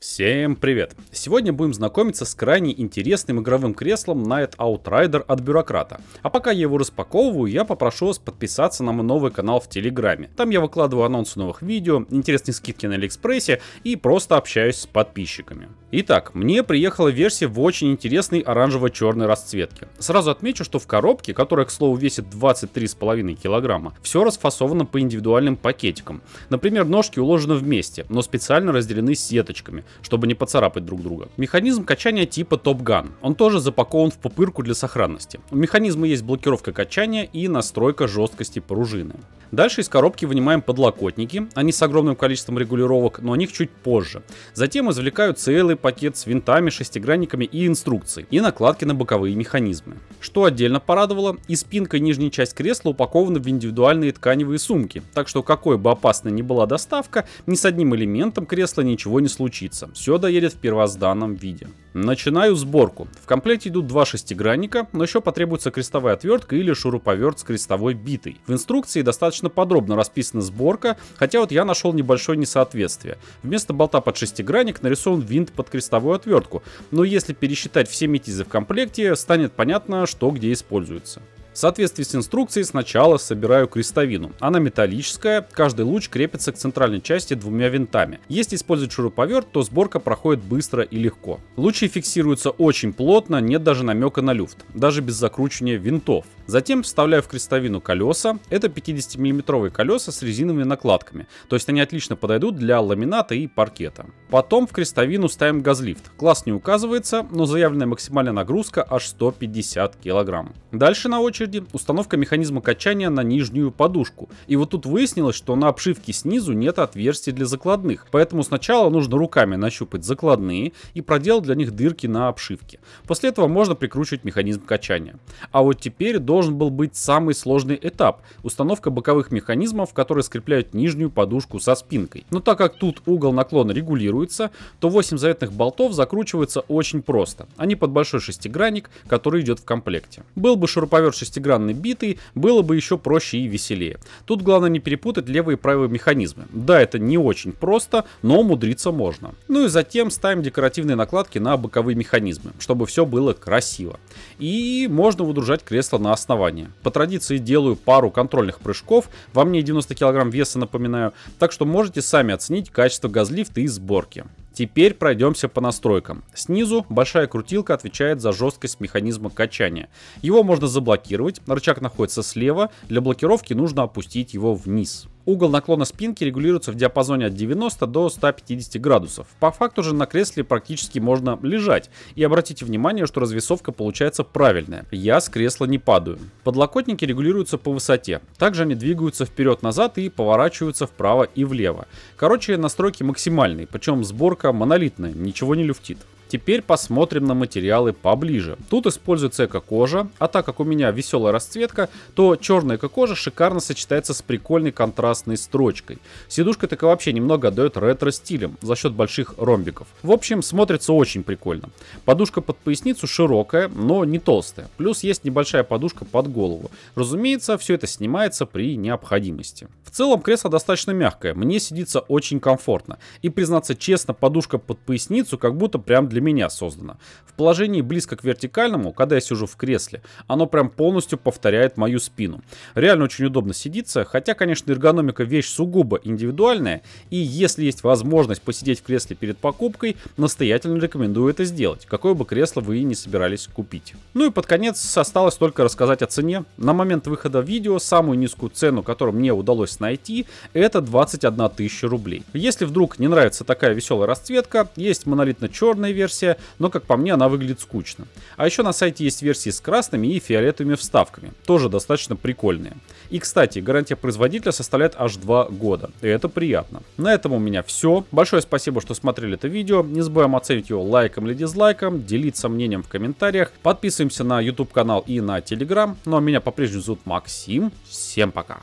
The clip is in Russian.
Всем привет! Сегодня будем знакомиться с крайне интересным игровым креслом Night Outrider от Бюрократа. А пока я его распаковываю, я попрошу вас подписаться на мой новый канал в Телеграме. Там я выкладываю анонсы новых видео, интересные скидки на Алиэкспрессе и просто общаюсь с подписчиками. Итак, мне приехала версия в очень интересной оранжево-черной расцветке. Сразу отмечу, что в коробке, которая, к слову, весит 23,5 килограмма, все расфасовано по индивидуальным пакетикам. Например, ножки уложены вместе, но специально разделены сеточками, чтобы не поцарапать друг друга. Механизм качания типа Top Gun. Он тоже запакован в пупырку для сохранности. У механизма есть блокировка качания и настройка жесткости пружины. Дальше из коробки вынимаем подлокотники, они с огромным количеством регулировок, но о них чуть позже. Затем извлекаю целый пакет с винтами, шестигранниками и инструкцией, и накладки на боковые механизмы. Что отдельно порадовало, и спинка и нижняя часть кресла упакованы в индивидуальные тканевые сумки, так что какой бы опасной ни была доставка, ни с одним элементом кресла ничего не случится, все доедет в первозданном виде. Начинаю сборку. В комплекте идут два шестигранника, но еще потребуется крестовая отвертка или шуруповерт с крестовой битой. В инструкции достаточно подробно расписана сборка, хотя вот я нашел небольшое несоответствие. Вместо болта под шестигранник нарисован винт под крестовую отвертку, но если пересчитать все метизы в комплекте, станет понятно, что где используется. В соответствии с инструкцией сначала собираю крестовину. Она металлическая, каждый луч крепится к центральной части двумя винтами. Если использовать шуруповерт, то сборка проходит быстро и легко. Лучи фиксируются очень плотно, нет даже намека на люфт, даже без закручивания винтов. Затем вставляю в крестовину колеса. Это 50 миллиметровые колеса с резиновыми накладками, то есть они отлично подойдут для ламината и паркета. Потом в крестовину ставим газлифт. Класс не указывается, но заявленная максимальная нагрузка аж 150 килограмм. Дальше на очередь очереди установка механизма качания на нижнюю подушку. И вот тут выяснилось, что на обшивке снизу нет отверстий для закладных, поэтому сначала нужно руками нащупать закладные и проделать для них дырки на обшивке. После этого можно прикручивать механизм качания. А вот теперь должен был быть самый сложный этап – установка боковых механизмов, которые скрепляют нижнюю подушку со спинкой. Но так как тут угол наклона регулируется, то 8 заветных болтов закручиваются очень просто. Они под большой шестигранник, который идет в комплекте. Был бы шуруповерт шестигранной битой, было бы еще проще и веселее. Тут главное не перепутать левые и правые механизмы. Да, это не очень просто, но мудриться можно. Ну и затем ставим декоративные накладки на боковые механизмы, чтобы все было красиво. И можно выдружать кресло на основание. По традиции делаю пару контрольных прыжков, во мне 90 кг веса напоминаю, так что можете сами оценить качество газлифта и сборки. Теперь пройдемся по настройкам. Снизу большая крутилка отвечает за жесткость механизма качания. Его можно заблокировать, рычаг находится слева, для блокировки нужно опустить его вниз. Угол наклона спинки регулируется в диапазоне от 90 до 150 градусов. По факту же на кресле практически можно лежать. И обратите внимание, что развесовка получается правильная. Я с кресла не падаю. Подлокотники регулируются по высоте. Также они двигаются вперед-назад и поворачиваются вправо и влево. Короче, настройки максимальные, причем сборка монолитная, ничего не люфтит. Теперь посмотрим на материалы поближе. Тут используется эко-кожа, а так как у меня веселая расцветка, то черная эко-кожа шикарно сочетается с прикольной контрастной строчкой. Сидушка так и вообще немного отдает ретро-стилем за счет больших ромбиков. В общем, смотрится очень прикольно. Подушка под поясницу широкая, но не толстая. Плюс есть небольшая подушка под голову. Разумеется, все это снимается при необходимости. В целом кресло достаточно мягкое, мне сидится очень комфортно. И признаться честно, подушка под поясницу как будто прям для для меня создано. В положении близко к вертикальному, когда я сижу в кресле, оно прям полностью повторяет мою спину. Реально очень удобно сидится, хотя, конечно, эргономика вещь сугубо индивидуальная, и если есть возможность посидеть в кресле перед покупкой, настоятельно рекомендую это сделать, какое бы кресло вы и не собирались купить. Ну и под конец осталось только рассказать о цене. На момент выхода видео самую низкую цену, которую мне удалось найти, это 21 тысяча рублей. Если вдруг не нравится такая веселая расцветка, есть монолитно-черная версия, версия, но как по мне она выглядит скучно. А еще на сайте есть версии с красными и фиолетовыми вставками, тоже достаточно прикольные. И кстати, гарантия производителя составляет аж 2 года, и это приятно. На этом у меня все. Большое спасибо, что смотрели это видео, не забываем оценить его лайком или дизлайком, делиться мнением в комментариях, подписываемся на YouTube канал и на Telegram, ну а меня по-прежнему зовут Максим, всем пока.